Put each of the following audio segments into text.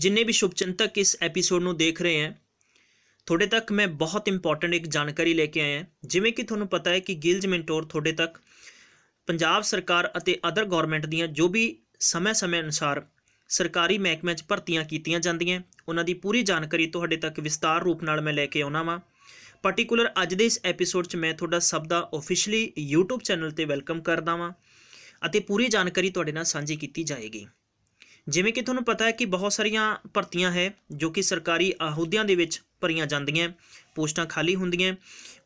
ਜਿੰਨੇ ਵੀ ਸ਼ੁਭਚਿੰਤਕ ਇਸ ਐਪੀਸੋਡ ਨੂੰ ਦੇਖ ਰਹੇ ਹਨ ਤੁਹਾਡੇ ਤੱਕ ਮੈਂ ਬਹੁਤ ਇੰਪੋਰਟੈਂਟ ਇੱਕ ਜਾਣਕਾਰੀ ਲੈ ਕੇ ਆਇਆ ਹਾਂ ਜਿਵੇਂ ਕਿ ਤੁਹਾਨੂੰ ਪਤਾ ਹੈ ਕਿ ਗਿਲਜ ਮੈਂਟੋਰ ਤੁਹਾਡੇ ਤੱਕ ਪੰਜਾਬ ਸਰਕਾਰ ਅਤੇ ਅਦਰ ਗਵਰਨਮੈਂਟ ਦੀਆਂ ਜੋ ਵੀ ਸਮੇਂ-ਸਮੇਂ ਅਨੁਸਾਰ ਸਰਕਾਰੀ ਮਹਿਕਮੇ 'ਚ ਭਰਤੀਆਂ ਕੀਤੀਆਂ ਜਾਂਦੀਆਂ ਉਹਨਾਂ ਦੀ ਪੂਰੀ ਜਾਣਕਾਰੀ ਤੁਹਾਡੇ ਤੱਕ ਵਿਸਤਾਰ ਰੂਪ ਨਾਲ ਮੈਂ ਲੈ ਕੇ ਆਉਣਾ ਵਾਂ ਪਾਰਟਿਕੂਲਰ ਅੱਜ ਦੇ ਇਸ ਐਪੀਸੋਡ 'ਚ ਮੈਂ ਤੁਹਾਡਾ ਸਭ ਦਾ ਆਫੀਸ਼ੀਅਲੀ YouTube ਚੈਨਲ ਤੇ ਵੈਲਕਮ ਕਰਦਾ ਵਾਂ ਅਤੇ ਪੂਰੀ ਜਾਣਕਾਰੀ ਤੁਹਾਡੇ ਨਾਲ ਸਾਂਝੀ ਕੀਤੀ ਜਾਏਗੀ ਜਿਵੇਂ ਕਿ ਤੁਹਾਨੂੰ ਪਤਾ ਹੈ ਕਿ ਬਹੁਤ ਸਾਰੀਆਂ ਭਰਤੀਆਂ ਹੈ ਜੋ ਕਿ ਸਰਕਾਰੀ ਅਹੁਦਿਆਂ ਦੇ ਵਿੱਚ ਭਰੀਆਂ ਜਾਂਦੀਆਂ ਪੋਸਟਾਂ ਖਾਲੀ ਹੁੰਦੀਆਂ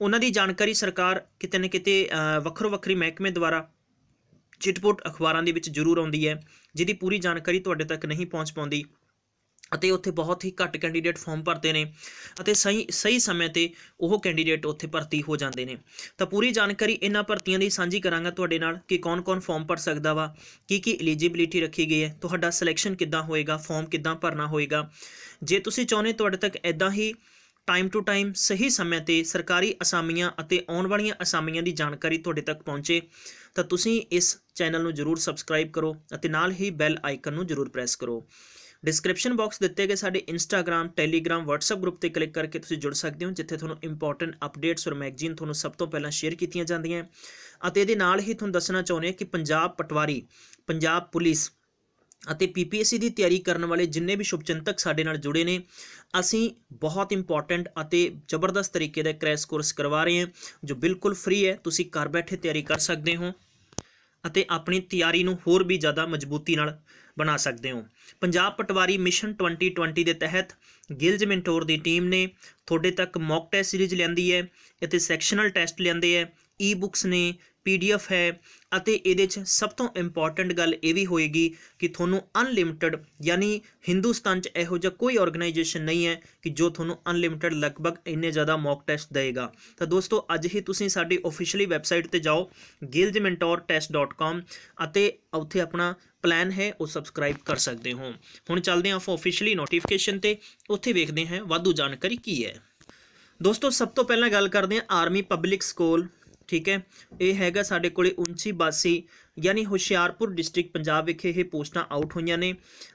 ਉਹਨਾਂ ਦੀ ਜਾਣਕਾਰੀ ਸਰਕਾਰ ਕਿਤੇ ਨਾ ਕਿਤੇ ਵੱਖਰੋ ਵੱਖਰੀ ਮਹਿਕਮੇ ਦੁਆਰਾ ਚਿਟਪੋਟ ਅਖਬਾਰਾਂ ਦੇ ਵਿੱਚ ਜ਼ਰੂਰ ਆਉਂਦੀ ਹੈ ਜਿਹਦੀ ਪੂਰੀ ਜਾਣਕਾਰੀ ਤੁਹਾਡੇ ਤੱਕ ਨਹੀਂ ਪਹੁੰਚ ਪਾਉਂਦੀ ਅਤੇ ਉੱਥੇ ਬਹੁਤ ਹੀ ਘੱਟ ਕੈਂਡੀਡੇਟ ਫਾਰਮ ਭਰਦੇ ਨੇ ਅਤੇ ਸਹੀ ਸਹੀ ਸਮੇਂ ਤੇ ਉਹ ਕੈਂਡੀਡੇਟ ਉੱਥੇ ਭਰਤੀ ਹੋ ਜਾਂਦੇ ਨੇ ਤਾਂ ਪੂਰੀ ਜਾਣਕਾਰੀ ਇਹਨਾਂ ਭਰਤੀਆਂ ਦੀ ਸਾਂਝੀ ਕਰਾਂਗਾ ਤੁਹਾਡੇ ਨਾਲ ਕਿ ਕੌਣ-ਕੌਣ ਫਾਰਮ ਭਰ ਸਕਦਾ ਵਾ ਕੀ ਕੀ ਐਲੀਜੀਬਿਲਿਟੀ ਰੱਖੀ ਗਈ ਹੈ ਤੁਹਾਡਾ ਸਿਲੈਕਸ਼ਨ ਕਿੱਦਾਂ ਹੋਏਗਾ ਫਾਰਮ ਕਿੱਦਾਂ ਭਰਨਾ ਹੋਏਗਾ ਜੇ ਤੁਸੀਂ ਚਾਹੁੰਦੇ ਤੁਹਾਡੇ ਤੱਕ ਐਦਾਂ ਹੀ ਟਾਈਮ ਟੂ ਟਾਈਮ ਸਹੀ ਸਮੇਂ ਤੇ ਸਰਕਾਰੀ ਅਸਾਮੀਆਂ ਅਤੇ ਆਉਣ ਵਾਲੀਆਂ ਅਸਾਮੀਆਂ ਦੀ ਜਾਣਕਾਰੀ ਤੁਹਾਡੇ ਤੱਕ ਪਹੁੰਚੇ ਤਾਂ ਤੁਸੀਂ ਇਸ ਚੈਨਲ ਨੂੰ ਜਰੂਰ ਸਬਸਕ੍ਰਾਈਬ ਕਰੋ ਅਤੇ ਨਾਲ ਹੀ ਬੈਲ ਆਈਕਨ ਨੂੰ ਜਰੂਰ ਪ੍ਰੈਸ ਕਰੋ ਡਿਸਕ੍ਰਿਪਸ਼ਨ ਬਾਕਸ ਦਿੱਤੇ ਗਏ ਸਾਡੇ ਇੰਸਟਾਗ੍ਰam ਟੈਲੀਗ੍ਰam WhatsApp ਗਰੁੱਪ ਤੇ ਕਲਿੱਕ ਕਰਕੇ ਤੁਸੀਂ ਜੁੜ ਸਕਦੇ ਹੋ ਜਿੱਥੇ ਤੁਹਾਨੂੰ ਇੰਪੋਰਟੈਂਟ ਅਪਡੇਟਸ ਔਰ ਮੈਗਜ਼ੀਨ ਤੁਹਾਨੂੰ ਸਭ ਤੋਂ ਪਹਿਲਾਂ ਸ਼ੇਅਰ ਕੀਤੀਆਂ ਜਾਂਦੀਆਂ ਅਤੇ ਇਹਦੇ ਨਾਲ ਹੀ ਤੁਹਾਨੂੰ ਦੱਸਣਾ ਚਾਹੁੰਦੇ ਹਾਂ ਕਿ ਪੰਜਾਬ ਪਟਵਾਰੀ ਪੰਜਾਬ ਪੁਲਿਸ ਅਤੇ ਪੀਪੀਐਸਸੀ ਦੀ ਤਿਆਰੀ ਕਰਨ ਵਾਲੇ ਜਿੰਨੇ ਵੀ ਸ਼ੁਭਚਿੰਤਕ ਸਾਡੇ ਨਾਲ ਜੁੜੇ ਨੇ ਅਸੀਂ ਬਹੁਤ ਇੰਪੋਰਟੈਂਟ ਅਤੇ ਜ਼ਬਰਦਸਤ ਤਰੀਕੇ ਦਾ ਕ੍ਰੈਸ਼ ਕੋਰਸ ਕਰਵਾ ਰਹੇ ਹਾਂ ਜੋ ਬਿਲਕੁਲ ਫ੍ਰੀ ਹੈ ਤੁਸੀਂ ਘਰ ਬੈਠੇ ਤਿਆਰੀ ਕਰ ਸਕਦੇ ਹੋ ਅਤੇ ਆਪਣੀ ਤਿਆਰੀ ਨੂੰ ਹੋਰ ਵੀ ਜ਼ਿਆਦਾ ਮਜ਼ਬੂਤੀ ਨਾਲ ਬਣਾ ਸਕਦੇ ਹੋ ਪੰਜਾਬ ਪਟਵਾਰੀ ਮਿਸ਼ਨ 2020 ਦੇ ਤਹਿਤ ਗਿਲਜ ਮੈਂਟੋਰ ਦੀ ਟੀਮ ਨੇ ਤੁਹਾਡੇ ਤੱਕ ਮੌਕ ਟੈਸਟ ਸੀਰੀਜ਼ ਲੈਂਦੀ ਹੈ ਅਤੇ ਸੈਕਸ਼ਨਲ ਟੈਸਟ ਲੈਂਦੇ ਹੈ ਈ ਬੁੱਕਸ ਨੇ ਪੀਡੀਐਫ ਹੈ ਅਤੇ ਇਹਦੇ 'ਚ ਸਭ ਤੋਂ ਇੰਪੋਰਟੈਂਟ ਗੱਲ ਇਹ ਵੀ ਹੋਏਗੀ ਕਿ ਤੁਹਾਨੂੰ ਅਨਲਿਮਿਟਿਡ ਯਾਨੀ ਹਿੰਦੁਸਤਾਨ 'ਚ ਇਹੋ ਜਿਹਾ ਕੋਈ ਆਰਗੇਨਾਈਜੇਸ਼ਨ ਨਹੀਂ ਹੈ ਕਿ ਜੋ ਤੁਹਾਨੂੰ ਅਨਲਿਮਿਟਿਡ ਲਗਭਗ ਇੰਨੇ ਜ਼ਿਆਦਾ ਮੌਕ ਟੈਸਟ ਦੇਵੇਗਾ ਤਾਂ ਦੋਸਤੋ ਅੱਜ ਹੀ ਤੁਸੀਂ ਸਾਡੀ ਅਫੀਸ਼ੀਅਲੀ ਵੈਬਸਾਈਟ ਤੇ ਜਾਓ gilgementortest.com ਅਤੇ ਉੱਥੇ ਆਪਣਾ ਪਲਾਨ ਹੈ ਉਹ ਸਬਸਕ੍ਰਾਈਬ ਕਰ ਸਕਦੇ ਹੋ ਹੁਣ ਚੱਲਦੇ ਹਾਂ ਅਫੀਸ਼ੀਅਲੀ ਨੋਟੀਫਿਕੇਸ਼ਨ ਤੇ ਉੱਥੇ ਵੇਖਦੇ ਹਾਂ ਵਾਧੂ ਜਾਣਕਾਰੀ ਕੀ ਹੈ ਦੋਸਤੋ ਸਭ ਤੋਂ ਪਹਿਲਾਂ ਗੱਲ ਕਰਦੇ ਹਾਂ ਆਰਮੀ ਪਬਲਿਕ ਸਕੂਲ ਠੀਕ ਹੈ ਇਹ ਹੈਗਾ ਸਾਡੇ ਕੋਲੇ ਬਾਸੀ ਯਾਨੀ ਹੁਸ਼ਿਆਰਪੁਰ ਡਿਸਟ੍ਰਿਕਟ ਪੰਜਾਬ ਵਿਖੇ ਇਹ ਪੋਸਟਾਂ ਆਊਟ ਹੋਈਆਂ ਨੇ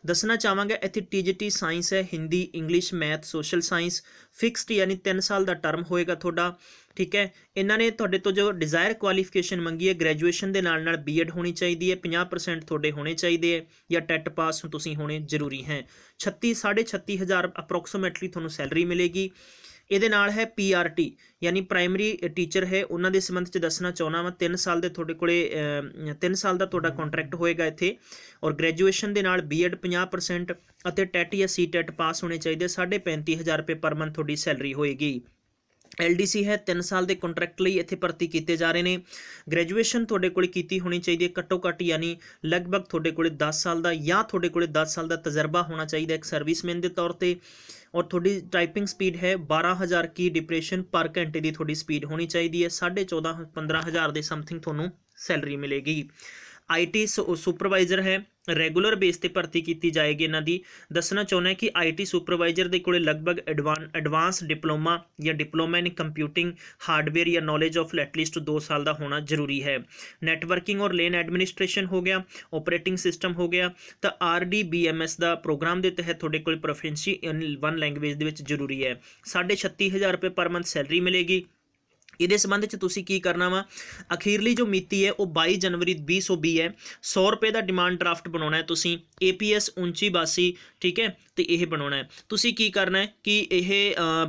ਦੱਸਣਾ ਚਾਹਾਂਗਾ ਇੱਥੇ ਟੀਜੀਟੀ ਸਾਇੰਸ ਹੈ Hindi English math social science fixed ਯਾਨੀ 3 ਸਾਲ ਦਾ ਟਰਮ ਹੋਏਗਾ ਤੁਹਾਡਾ ਠੀਕ ਹੈ ਇਹਨਾਂ ਨੇ ਤੁਹਾਡੇ ਤੋਂ ਜੋ ਡਿਜ਼ਾਇਰ ਕੁਆਲੀਫਿਕੇਸ਼ਨ ਮੰਗੀ ਹੈ ਗ੍ਰੈਜੂਏਸ਼ਨ ਦੇ ਨਾਲ ਨਾਲ ਬੀਐਡ ਹੋਣੀ ਚਾਹੀਦੀ ਹੈ 50% ਤੁਹਾਡੇ ਹੋਣੇ ਚਾਹੀਦੇ ਹੈ ਜਾਂ ਟੈਟ ਪਾਸ ਤੁਸੀਂ ਹੋਣੇ ਜ਼ਰੂਰੀ ਹੈ 36 36000 ਅਪਰੋਕਸੀਮੇਟਲੀ ਤੁਹਾਨੂੰ ਸੈਲਰੀ ਮਿਲੇਗੀ ਇਹਦੇ ਨਾਲ ਹੈ ਪੀਆਰਟੀ ਯਾਨੀ ਪ੍ਰਾਇਮਰੀ ਟੀਚਰ ਹੈ ਉਹਨਾਂ ਦੇ ਸੰਬੰਧ ਚ ਦੱਸਣਾ ਚਾਹਣਾ ਮੈਂ 3 ਸਾਲ ਦੇ ਤੁਹਾਡੇ ਕੋਲੇ 3 ਸਾਲ ਦਾ ਤੁਹਾਡਾ ਕੰਟਰੈਕਟ ਹੋਏਗਾ ਇੱਥੇ ਔਰ ਗ੍ਰੈਜੂਏਸ਼ਨ ਦੇ ਨਾਲ ਬੀਐਡ 50% ਅਤੇ ਟੈਟ ਜਾਂ ਸੀਟੈਟ ਪਾਸ ਹੋਣੇ ਚਾਹੀਦੇ 35000 ਰੁਪਏ ਪਰ ਮੰਥ ਤੁਹਾਡੀ ਸੈਲਰੀ ਹੋਏਗੀ ਐਲਡੀਸੀ ਹੈ 3 ਸਾਲ ਦੇ ਕੰਟਰੈਕਟ ਲਈ ਇੱਥੇ ਭਰਤੀ ਕੀਤੇ ਜਾ ਰਹੇ ਨੇ ਗ੍ਰੈਜੂਏਸ਼ਨ ਤੁਹਾਡੇ ਕੋਲ ਕੀਤੀ ਹੋਣੀ ਚਾਹੀਦੀ ਹੈ ਘੱਟੋ ਘੱਟ ਯਾਨੀ ਲਗਭਗ ਤੁਹਾਡੇ ਕੋਲ 10 ਸਾਲ ਦਾ ਜਾਂ ਤੁਹਾਡੇ ਕੋਲ 10 ਸਾਲ ਦਾ ਤਜਰਬਾ ਹੋਣਾ ਚਾਹੀਦਾ ਇੱਕ ਸਰਵਿਸਮੈਨ ਦੇ ਤੌਰ ਤੇ ਔਰ ਤੁਹਾਡੀ ਟਾਈਪਿੰਗ ਸਪੀਡ ਹੈ 12000 ਕੀ ਡਿਪਰੈਸ਼ਨ ਪਰ ਘੰਟੇ ਦੀ ਤੁਹਾਡੀ ਸਪੀਡ ਹੋਣੀ ਚਾਹੀਦੀ ਹੈ 14.5 15000 ਦੇ ਸਮਥਿੰਗ ਤੁਹਾਨੂੰ ਸੈਲਰੀ ਮਿਲੇਗੀ ਆਈਟੀ ਸੁਪਰਵਾਈਜ਼ਰ ਹੈ ਰੈਗੂਲਰ ਬੇਸ ਤੇ ਭਰਤੀ ਕੀਤੀ ਜਾਏਗੀ ਇਹਨਾਂ ਦੀ ਦੱਸਣਾ ਚਾਹੁੰਦਾ ਕਿ ਆਈਟੀ ਸੁਪਰਵਾਈਜ਼ਰ ਦੇ ਕੋਲੇ ਲਗਭਗ ਐਡਵਾਂਸ ਡਿਪਲੋਮਾ ਜਾਂ ਡਿਪਲੋਮਾ ਇਨ ਕੰਪਿਊਟਿੰਗ ਹਾਰਡਵੇਅਰ ਜਾਂ ਨੌਲੇਜ ਆਫ ਐਟਲੀਸਟ 2 ਸਾਲ ਦਾ ਹੋਣਾ ਜ਼ਰੂਰੀ ਹੈ ਨੈਟਵਰਕਿੰਗ ਔਰ ਲੇਨ ਐਡਮਿਨਿਸਟ੍ਰੇਸ਼ਨ ਹੋ ਗਿਆ ਆਪਰੇਟਿੰਗ ਸਿਸਟਮ ਹੋ ਗਿਆ ਤਾਂ ਆਰਡੀਬੀਐਮਐਸ ਦਾ ਪ੍ਰੋਗਰਾਮ ਦੇ ਤਹਿਤ ਤੁਹਾਡੇ ਕੋਲ ਪ੍ਰੋਫੈਂਸੀ ਇਨ ਵਨ ਲੈਂਗੁਏਜ ਦੇ ਵਿੱਚ ਜ਼ਰੂਰੀ ਹੈ 36000 ਰੁਪਏ ਪਰ ਮੰਥ ਸੈਲਰੀ ਮਿਲੇਗੀ ਇਹਦੇ ਸੰਬੰਧ ਵਿੱਚ ਤੁਸੀਂ ਕੀ ਕਰਨਾ ਵਾ ਅਖੀਰਲੀ ਜੋ ਮਿਤੀ ਹੈ ਉਹ 22 ਜਨਵਰੀ 2020 ਹੈ 100 ਰੁਪਏ ਦਾ ਡਿਮਾਂਡ ਡਰਾਫਟ ਬਣਾਉਣਾ ਹੈ ਤੁਸੀਂ APS 4982 ਠੀਕ ਹੈ ਤੇ ਇਹ ਬਣਾਉਣਾ ਹੈ ਤੁਸੀਂ ਕੀ ਕਰਨਾ ਹੈ ਕਿ ਇਹ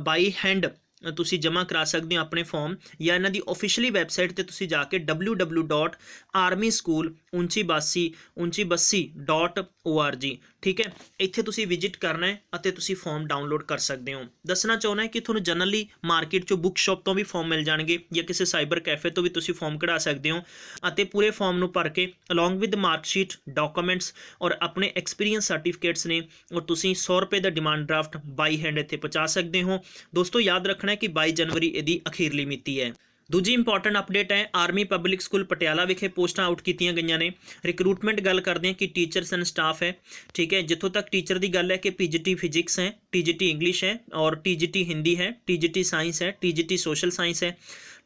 ਬਾਈ ਹੈਂਡ ਤੁਸੀਂ ਜਮ੍ਹਾਂ ਕਰਾ ਸਕਦੇ ਹੋ ਆਪਣੇ ਫਾਰਮ ਜਾਂ ਇਹਨਾਂ ਦੀ ਅਫੀਸ਼ੀਅਲੀ ਵੈਬਸਾਈਟ ਤੇ ਤੁਸੀਂ ਜਾ ਕੇ www.armyschool19821982.org ਠੀਕ ਹੈ ਇੱਥੇ ਤੁਸੀਂ ਵਿਜ਼ਿਟ ਕਰਨਾ ਹੈ ਅਤੇ ਤੁਸੀਂ ਫਾਰਮ ਡਾਊਨਲੋਡ ਕਰ ਸਕਦੇ ਹੋ ਦੱਸਣਾ ਚਾਹੁੰਦਾ ਹਾਂ ਕਿ ਤੁਹਾਨੂੰ ਜਨਰਲੀ ਮਾਰਕੀਟ 'ਚੋਂ ਬੁੱਕ ਸ਼ਾਪ ਤੋਂ ਵੀ ਫਾਰਮ ਮਿਲ ਜਾਣਗੇ ਜਾਂ ਕਿਸੇ ਸਾਈਬਰ ਕੈਫੇ ਤੋਂ ਵੀ ਤੁਸੀਂ ਫਾਰਮ ਕਢਾ ਸਕਦੇ ਹੋ ਅਤੇ ਪੂਰੇ ਫਾਰਮ ਨੂੰ ਭਰ ਕੇ along with mark sheet documents ਔਰ ਆਪਣੇ ਐਕਸਪੀਰੀਅੰਸ ਸਰਟੀਫਿਕੇਟਸ ਨੇ ਔਰ ਤੁਸੀਂ 100 ਰੁਪਏ ਦਾ ਡਿਮਾਂਡ ਡਰਾਫਟ ਬਾਈ ਹੈਂਡ ਇੱਥੇ ਪਹੁੰਚਾ ਸਕਦੇ ਹੋ ਦੋਸਤੋ ਯਾਦ ਰੱਖਣਾ ਹੈ ਕਿ 22 ਜਨਵਰੀ ਇਹਦੀ ਅਖੀਰਲੀ ਮਿਤੀ ਹੈ ਦੂਜੀ ਇੰਪੋਰਟੈਂਟ ਅਪਡੇਟ ਹੈ ਆਰਮੀ ਪਬਲਿਕ ਸਕੂਲ ਪਟਿਆਲਾ ਵਿਖੇ ਪੋਸਟਾਂ ਆਊਟ ਕੀਤੀਆਂ ਗਈਆਂ ਨੇ ਰਿਕਰੂਟਮੈਂਟ ਗੱਲ ਕਰਦੇ ਹਾਂ ਕਿ ਟੀਚਰਸ ਐਂਡ ਸਟਾਫ ਹੈ ਠੀਕ ਹੈ ਜਿੱਥੋਂ ਤੱਕ ਟੀਚਰ ਦੀ ਗੱਲ ਹੈ ਕਿ ਪੀਜੀਟੀ ਫਿਜ਼ਿਕਸ ਹੈ टीजीटी इंग्लिश है और टीजीटी हिंदी है टीजीटी साइंस है टीजीटी सोशल साइंस है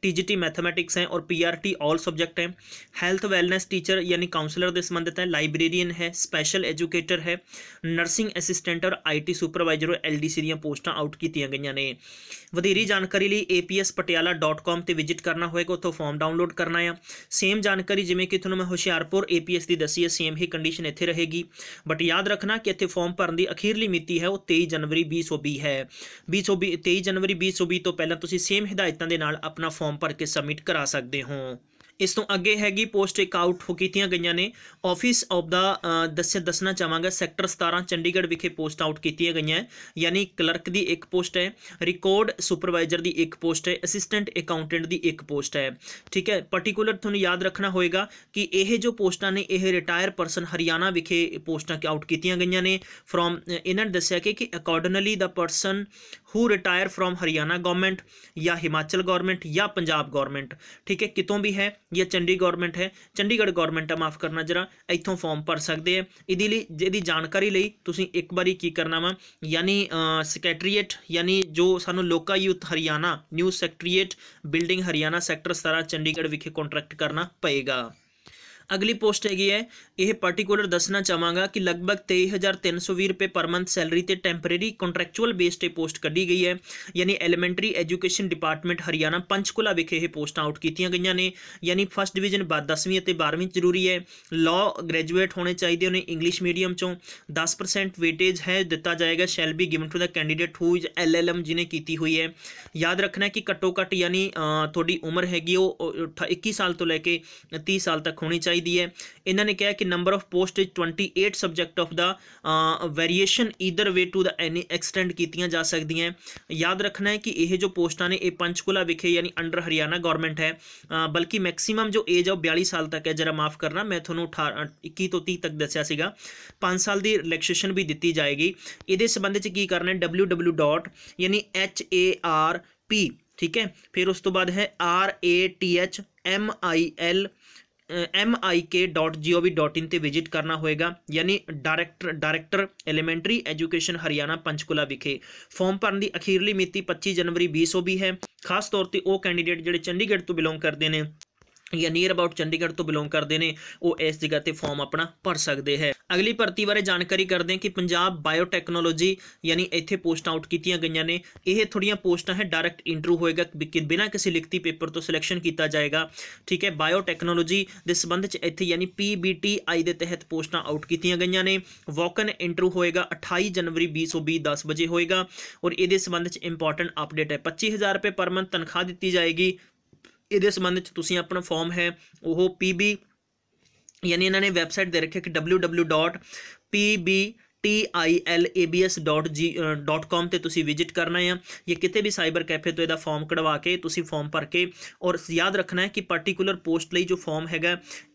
टीजीटी मैथमेटिक्स है और पीआरटी ऑल सब्जेक्ट है हेल्थ वेलनेस टीचर यानी काउंसलर से संबंधित है लाइब्रेरियन है स्पेशल एजुकेटर है नर्सिंग असिस्टेंट और आईटी सुपरवाइजर और एल डी सी पोस्टा आउट कीतिया गई ने वधेरी लिए पी एस ਵਧੇਰੀ ਜਾਣਕਾਰੀ ਲਈ apspatiala.com ਤੇ ਵਿਜ਼ਿਟ ਕਰਨਾ ਹੋਏਗਾ ਉਥੋਂ ਫਾਰਮ ਡਾਊਨਲੋਡ ਕਰਨਾ ਆ ਸੇਮ ਜਾਣਕਾਰੀ ਜਿਵੇਂ ਕਿ ਤੁਹਾਨੂੰ ए पी एस की दसी है सेम ही ਕੰਡੀਸ਼ਨ इतने रहेगी बट याद रखना कि इतने फॉर्म ਭਰਨ की अखीरली ਮਿਤੀ है ਉਹ तेई जनवरी ਜਨਵਰੀ 2020 ਹੈ 2020 23 ਜਨਵਰੀ 2020 ਤੋਂ ਪਹਿਲਾਂ ਤੁਸੀਂ ਸੇਮ ਹਦਾਇਤਾਂ ਦੇ ਨਾਲ ਆਪਣਾ ਫਾਰਮ ਭਰ ਕੇ ਸਬਮਿਟ ਕਰਾ ਸਕਦੇ ਹੋ ਇਸ ਤੋਂ ਅੱਗੇ ਹੈਗੀ ਪੋਸਟ ਇੱਕ ਆਊਟ ਹੋ ਕੀਤੀਆਂ ਗਈਆਂ ਨੇ ਆਫਿਸ ਆਫ ਦਾ ਦੱਸਿਆ ਦੱਸਣਾ ਚਾਹਾਂਗਾ ਸੈਕਟਰ 17 ਚੰਡੀਗੜ੍ਹ ਵਿਖੇ ਪੋਸਟ ਆਊਟ ਕੀਤੀਆਂ ਗਈਆਂ ਯਾਨੀ ਕਲਰਕ ਦੀ ਇੱਕ ਪੋਸਟ ਹੈ ਰਿਕਾਰਡ ਸੁਪਰਵਾਈਜ਼ਰ ਦੀ ਇੱਕ ਪੋਸਟ ਹੈ ਅਸਿਸਟੈਂਟ ਅਕਾਊਂਟੈਂਟ ਦੀ ਇੱਕ ਪੋਸਟ ਹੈ ਠੀਕ ਹੈ ਪਾਰਟਿਕੂਲਰ ਤੁਹਾਨੂੰ ਯਾਦ ਰੱਖਣਾ ਹੋਏਗਾ ਕਿ ਇਹ ਜੋ ਪੋਸਟਾਂ ਨੇ ਇਹ ਰਿਟਾਇਰ ਪਰਸਨ ਹਰਿਆਣਾ ਵਿਖੇ ਪੋਸਟਾਂ ਕਿ ਆਊਟ ਕੀਤੀਆਂ ਗਈਆਂ ਨੇ ਫਰੋਮ ਇਹਨਾਂ ਨੇ ਦੱਸਿਆ ਕਿ ਕਿ ਅਕੋਰਡਨਲੀ ਦਾ person who retire from Haryana government ਜਾਂ ਹਿਮਾਚਲ ਗਵਰਨਮੈਂਟ ਜਾਂ ਪੰਜਾਬ ਗਵਰਨਮੈਂਟ ਠੀਕ ਹੈ ਕਿਤੋਂ ਵੀ ਹੈ ਜਾਂ ਚੰਡੀ ਗਵਰਨਮੈਂਟ ਹੈ ਚੰਡੀਗੜ੍ਹ ਗਵਰਨਮੈਂਟ ਆ ਮਾਫ ਕਰਨਾ ਜਰਾ ਇੱਥੋਂ ਫਾਰਮ ਭਰ ਸਕਦੇ ਆ ਇਹਦੇ ਲਈ ਜਿਹਦੀ ਜਾਣਕਾਰੀ ਲਈ ਤੁਸੀਂ ਇੱਕ ਵਾਰੀ ਕੀ ਕਰਨਾ ਵਾ ਯਾਨੀ ਸੈਕਟਰੀਏਟ ਯਾਨੀ ਜੋ ਸਾਨੂੰ ਲੋਕਾ youth Haryana new secretariat building Haryana sector 17 Chandigarh ਵਿਖੇ ਕੰਟਰੈਕਟ ਕਰਨਾ ਪਏਗਾ ਅਗਲੀ ਪੋਸਟ ਹੈਗੀ ਹੈ ਇਹ ਪਾਰਟਿਕੂਲਰ ਦੱਸਣਾ ਚਾਹਾਂਗਾ ਕਿ ਲਗਭਗ 23320 ਰੁਪਏ ਪਰ ਮੰਥ ਸੈਲਰੀ ਤੇ ਟੈਂਪਰੇਰੀ ਕੰਟਰੈਕਚੁਅਲ ਬੇਸ ਤੇ ਪੋਸਟ ਕੱਢੀ ਗਈ ਹੈ ਯਾਨੀ elementary education department Haryana Panchkula ਵਿਖੇ ਇਹ ਪੋਸਟਾਂ ਆਊਟ ਕੀਤੀਆਂ ਗਈਆਂ ਨੇ ਯਾਨੀ ਫਸਟ ਡਿਵੀਜ਼ਨ ਬਾਅਦ 10ਵੀਂ ਅਤੇ 12ਵੀਂ ਜ਼ਰੂਰੀ ਹੈ ਲਾਅ ਗ੍ਰੈਜੂਏਟ ਹੋਣੇ ਚਾਹੀਦੇ ਨੇ ਇੰਗਲਿਸ਼ ਮੀਡੀਅਮ ਚੋਂ 10% ਵੇਟੇਜ ਹੈ ਦਿੱਤਾ ਜਾਏਗਾ shall be given to the candidate who is LLM ਜਿਨੇ ਕੀਤੀ ਹੋਈ ਹੈ ਯਾਦ ਰੱਖਣਾ ਕਿ ਘੱਟੋ ਘੱਟ ਯਾਨੀ ਤੁਹਾਡੀ ਉਮਰ ਹੈਗੀ ਉਹ 21 ਸਾਲ ਤੋਂ ਲੈ ਕੇ 30 ਸਾਲ ਤੱਕ ਹੋਣੀ ਚਾਹੀਦੀ ਚਾਹੀਦੀ ਹੈ ਇਹਨਾਂ ਨੇ ਕਿਹਾ ਕਿ number of post is 28 subject of the variation either way to the any extend ਕੀਤੀਆਂ ਜਾ ਸਕਦੀਆਂ ਯਾਦ ਰੱਖਣਾ ਹੈ ਕਿ ਇਹ ਜੋ ਪੋਸਟਾਂ ਨੇ ਇਹ ਪੰਚਕੁਲਾ ਵਿਖੇ ਯਾਨੀ ਅੰਡਰ ਹਰਿਆਣਾ ਗਵਰਨਮੈਂਟ ਹੈ ਬਲਕਿ ਮੈਕਸਿਮਮ ਜੋ ਏਜ ਆ 42 ਸਾਲ ਤੱਕ ਹੈ ਜਰਾ ਮਾਫ ਕਰਨਾ ਮੈਂ ਤੁਹਾਨੂੰ 21 ਤੋਂ 30 ਤੱਕ ਦੱਸਿਆ ਸੀਗਾ 5 ਸਾਲ ਦੀ ਰਿਲੈਕਸੇਸ਼ਨ ਵੀ ਦਿੱਤੀ ਜਾਏਗੀ ਇਹਦੇ ਸੰਬੰਧ ਚ ਕੀ ਕਰਨਾ ਹੈ www. ਯਾਨੀ h a r p ਠੀਕ ਹੈ ਫਿਰ ਉਸ ਤੋਂ ਬਾਅਦ ਹੈ r a t h m i l mik.gov.in ਤੇ ਵਿਜ਼ਿਟ ਕਰਨਾ ਹੋਏਗਾ ਯਾਨੀ director director elementary education Haryana Panchkula ਵਿਖੇ ਫਾਰਮ ਭਰਨ ਦੀ ਅਖੀਰਲੀ ਮਿਤੀ 25 ਜਨਵਰੀ 2020 ਹੈ ਖਾਸ ਤੌਰ ਤੇ ਉਹ ਕੈਂਡੀਡੇਟ ਜਿਹੜੇ ਚੰਡੀਗੜ੍ਹ ਤੋਂ ਬਿਲੋਂਗ ਕਰਦੇ ਨੇ ਜਾਂ ਨੀਅਰ ਅਬਾਊਟ ਚੰਡੀਗੜ੍ਹ ਤੋਂ ਬਿਲੋਂਗ ਕਰਦੇ ਨੇ ਉਹ ਇਸ ਜਗ੍ਹਾ ਤੇ ਫਾਰਮ ਆਪਣਾ ਭਰ ਸਕਦੇ ਹੈ ਅਗਲੀ ਭਰਤੀ ਬਾਰੇ ਜਾਣਕਾਰੀ ਕਰਦੇ ਹਾਂ ਕਿ ਪੰਜਾਬ ਬਾਇਓਟੈਕਨੋਲੋਜੀ ਯਾਨੀ ਇੱਥੇ ਪੋਸਟਾਂ ਆਊਟ ਕੀਤੀਆਂ ਗਈਆਂ ਨੇ ਇਹ ਥੋੜੀਆਂ ਪੋਸਟਾਂ ਹੈ ਡਾਇਰੈਕਟ ਇੰਟਰਵਿਊ ਹੋਏਗਾ ਕਿ ਬਿਨਾਂ ਕਿਸੇ ਲਿਖਤੀ ਪੇਪਰ ਤੋਂ ਸਿਲੈਕਸ਼ਨ ਕੀਤਾ ਜਾਏਗਾ ਠੀਕ ਹੈ ਬਾਇਓਟੈਕਨੋਲੋਜੀ ਦੇ ਸੰਬੰਧ ਚ ਇੱਥੇ ਯਾਨੀ ਪੀਬੀਟੀਆਈ ਦੇ ਤਹਿਤ ਪੋਸਟਾਂ ਆਊਟ ਕੀਤੀਆਂ ਗਈਆਂ ਨੇ ਵਾਕਨ ਇੰਟਰਵਿਊ ਹੋਏਗਾ 28 ਜਨਵਰੀ 2020 10 ਵਜੇ ਹੋਏਗਾ ਔਰ ਇਹਦੇ ਸੰਬੰਧ ਚ ਇੰਪੋਰਟੈਂਟ ਅਪਡੇਟ ਹੈ 25000 ਰੁਪਏ ਪਰ ਮੰਥ ਤਨਖਾਹ ਦਿੱਤੀ ਜਾਏਗੀ ਇਹਦੇ ਸੰਬੰਧ ਵਿੱਚ ਤੁਸੀਂ ਆਪਣਾ ਫਾਰਮ ਹੈ ਉਹ ਪੀਬੀ ਯਾਨੀ ਇਹਨਾਂ ਨੇ ਵੈਬਸਾਈਟ ਦੇ ਰੱਖਿਆ ਕਿ www.pb tilabs.com ਤੇ ਤੁਸੀਂ ਵਿਜ਼ਿਟ ਕਰਨਾ ਹੈ ਜਾਂ ਕਿਤੇ ਵੀ ਸਾਈਬਰ ਕੈਫੇ ਤੋਂ ਇਹਦਾ ਫਾਰਮ ਕਢਵਾ ਕੇ ਤੁਸੀਂ ਫਾਰਮ ਭਰ ਕੇ ਔਰ ਯਾਦ ਰੱਖਣਾ ਹੈ ਕਿ ਪਾਰਟਿਕੂਲਰ ਪੋਸਟ ਲਈ ਜੋ ਫਾਰਮ ਹੈਗਾ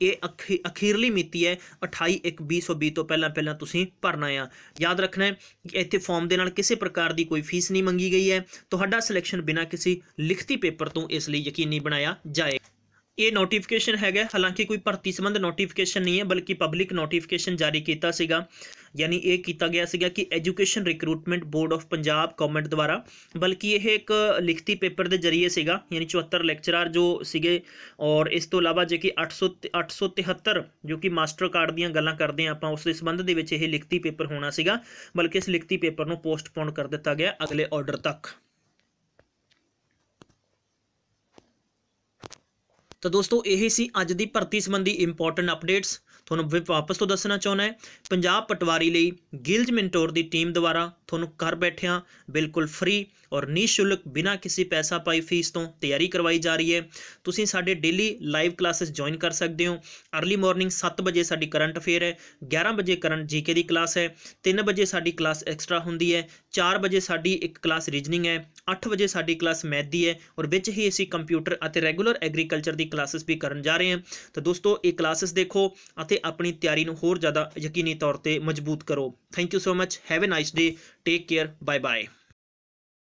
ਇਹ ਅਖੀਰਲੀ ਮਿਤੀ ਹੈ 28/1/2020 ਤੋਂ ਪਹਿਲਾਂ ਪਹਿਲਾਂ ਤੁਸੀਂ ਭਰਨਾ ਹੈ ਯਾਦ ਰੱਖਣਾ ਹੈ ਕਿ ਇੱਥੇ ਫਾਰਮ ਦੇ ਨਾਲ ਕਿਸੇ ਪ੍ਰਕਾਰ ਦੀ ਕੋਈ ਫੀਸ ਨਹੀਂ ਮੰਗੀ ਗਈ ਹੈ ਤੁਹਾਡਾ ਸਿਲੈਕਸ਼ਨ ਬਿਨਾਂ ਕਿਸੇ ਲਿਖਤੀ ਪੇਪਰ ਤੋਂ ਇਸ ਲਈ ਯਕੀਨੀ ਬਣਾਇਆ ਜਾਏ ਇਹ ਨੋਟੀਫਿਕੇਸ਼ਨ ਹੈਗਾ ਹਾਲਾਂਕਿ ਕੋਈ ਭਰਤੀ ਸੰਬੰਧ ਨੋਟੀਫਿਕੇਸ਼ਨ ਨਹੀਂ ਹੈ ਬਲਕਿ ਪਬਲਿਕ ਨੋਟੀਫਿਕੇਸ਼ਨ ਜਾਰੀ ਕੀਤਾ ਸੀਗਾ ਯਾਨੀ ਇਹ ਕੀਤਾ ਗਿਆ ਸੀਗਾ ਕਿ education recruitment board of Punjab comment ਦੁਆਰਾ ਬਲਕਿ ਇਹ ਇੱਕ ਲਿਖਤੀ ਪੇਪਰ ਦੇ ਜ਼ਰੀਏ ਸੀਗਾ ਯਾਨੀ 74 ਲੈਕਚਰਰ ਜੋ ਸੀਗੇ ਔਰ ਇਸ ਤੋਂ ਇਲਾਵਾ ਜੇ ਕਿ 800 873 ਜੋ ਕਿ ਮਾਸਟਰ ਕਾਰਡ ਦੀਆਂ ਗੱਲਾਂ ਕਰਦੇ ਆ ਆਪਾਂ ਉਸ ਦੇ ਸੰਬੰਧ ਦੇ ਵਿੱਚ ਇਹ ਲਿਖਤੀ ਪੇਪਰ ਹੋਣਾ ਸੀਗਾ ਬਲਕਿ ਇਸ ਲਿਖਤੀ ਪੇਪਰ ਨੂੰ ਪੋਸਟਪੋਨ ਕਰ ਦਿੱਤਾ ਗਿਆ ਅਗਲੇ ਆਰਡਰ ਤੱਕ ਤਾਂ ਦੋਸਤੋ ਇਹ ਸੀ ਅੱਜ ਦੀ ਭਰਤੀ ਸੰਬੰਧੀ ਇੰਪੋਰਟੈਂਟ ਅਪਡੇਟਸ ਤੁਹਾਨੂੰ ਵਾਪਸ ਤੋਂ ਦੱਸਣਾ ਚਾਹੁੰਦਾ ਹੈ ਪੰਜਾਬ ਪਟਵਾਰੀ ਲਈ ਗਿਲਜ ਮਿੰਟੋਰ ਦੀ ਟੀਮ ਦੁਆਰਾ ਤੁਹਾਨੂੰ ਘਰ ਬੈਠਿਆਂ ਬਿਲਕੁਲ ਫ੍ਰੀ ਔਰ ਨਿਸ਼ੁਲਕ ਬਿਨਾਂ ਕਿਸੇ ਪੈਸਾ ਪਾਈ ਫੀਸ ਤੋਂ ਤਿਆਰੀ ਕਰਵਾਈ ਜਾ ਰਹੀ ਹੈ ਤੁਸੀਂ ਸਾਡੇ ਡੇਲੀ ਲਾਈਵ ਕਲਾਸਿਸ ਜੁਆਇਨ ਕਰ ਸਕਦੇ ਹੋ अर्ਲੀ ਮਾਰਨਿੰਗ 7 ਵਜੇ ਸਾਡੀ ਕਰੰਟ ਅਫੇਅਰ ਹੈ 11 ਵਜੇ ਕਰੰਟ ਜੀਕੇ ਦੀ ਕਲਾਸ ਹੈ 3 ਵਜੇ ਸਾਡੀ ਕਲਾਸ ਐਕਸਟਰਾ ਹੁੰਦੀ ਹੈ 4 ਵਜੇ ਸਾਡੀ ਇੱਕ ਕਲਾਸ ਰੀਜਨਿੰਗ ਹੈ 8 ਵਜੇ ਸਾਡੀ ਕਲਾਸ ਮੈਥ ਦੀ ਹੈ ਔਰ ਵਿੱਚ ਹੀ ਅਸੀਂ ਕੰਪਿਊਟਰ ਅਤੇ ਰੈਗੂਲਰ ਐਗਰੀਕਲਚਰ ਦੀ ਕਲਾਸਿਸ ਵੀ ਕਰਨ ਜਾ ਰਹੇ ਹਾਂ ਤਾਂ ਦੋਸਤੋ ਇਹ ਕਲਾਸਿਸ ਦੇਖੋ ਅਤੇ ਆਪਣੀ ਤਿਆਰੀ ਨੂੰ ਹੋਰ ਜ਼ਿਆਦਾ ਯਕੀਨੀ ਤੌਰ ਤੇ ਮਜ਼ਬੂਤ ਕਰੋ thank you so much have a nice day take care bye bye